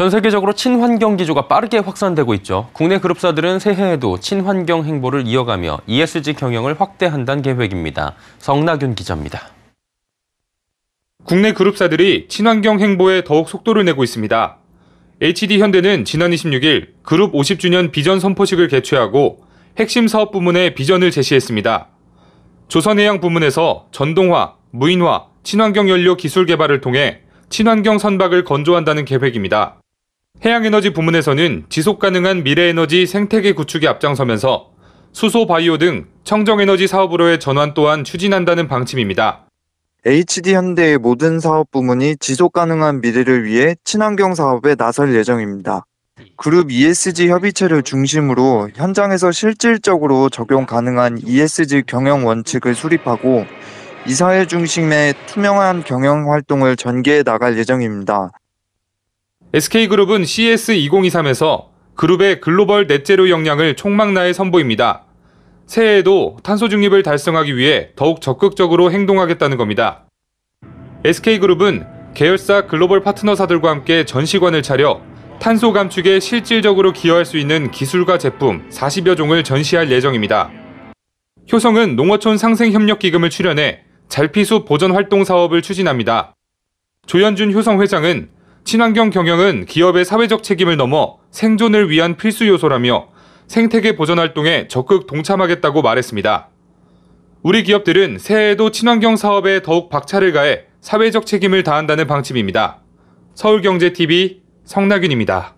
전 세계적으로 친환경 기조가 빠르게 확산되고 있죠. 국내 그룹사들은 새해에도 친환경 행보를 이어가며 ESG 경영을 확대한다는 계획입니다. 성나균 기자입니다. 국내 그룹사들이 친환경 행보에 더욱 속도를 내고 있습니다. HD현대는 지난 26일 그룹 50주년 비전 선포식을 개최하고 핵심 사업 부문의 비전을 제시했습니다. 조선해양 부문에서 전동화, 무인화, 친환경 연료 기술 개발을 통해 친환경 선박을 건조한다는 계획입니다. 해양에너지 부문에서는 지속가능한 미래에너지 생태계 구축에 앞장서면서 수소 바이오 등 청정에너지 사업으로의 전환 또한 추진한다는 방침입니다. HD 현대의 모든 사업 부문이 지속 가능한 미래를 위해 친환경 사업에 나설 예정입니다. 그룹 ESG 협의체를 중심으로 현장에서 실질적으로 적용 가능한 ESG 경영 원칙을 수립하고 이사회 중심의 투명한 경영 활동을 전개해 나갈 예정입니다. SK그룹은 CS2023에서 그룹의 글로벌 넷제로 역량을 총망라해 선보입니다. 새해에도 탄소 중립을 달성하기 위해 더욱 적극적으로 행동하겠다는 겁니다. SK그룹은 계열사 글로벌 파트너사들과 함께 전시관을 차려 탄소 감축에 실질적으로 기여할 수 있는 기술과 제품 40여 종을 전시할 예정입니다. 효성은 농어촌 상생협력기금을 출연해 잘피수 보전 활동 사업을 추진합니다. 조현준 효성 회장은 친환경 경영은 기업의 사회적 책임을 넘어 생존을 위한 필수 요소라며 생태계 보전 활동에 적극 동참하겠다고 말했습니다. 우리 기업들은 새해에도 친환경 사업에 더욱 박차를 가해 사회적 책임을 다한다는 방침입니다. 서울경제TV 성나균입니다.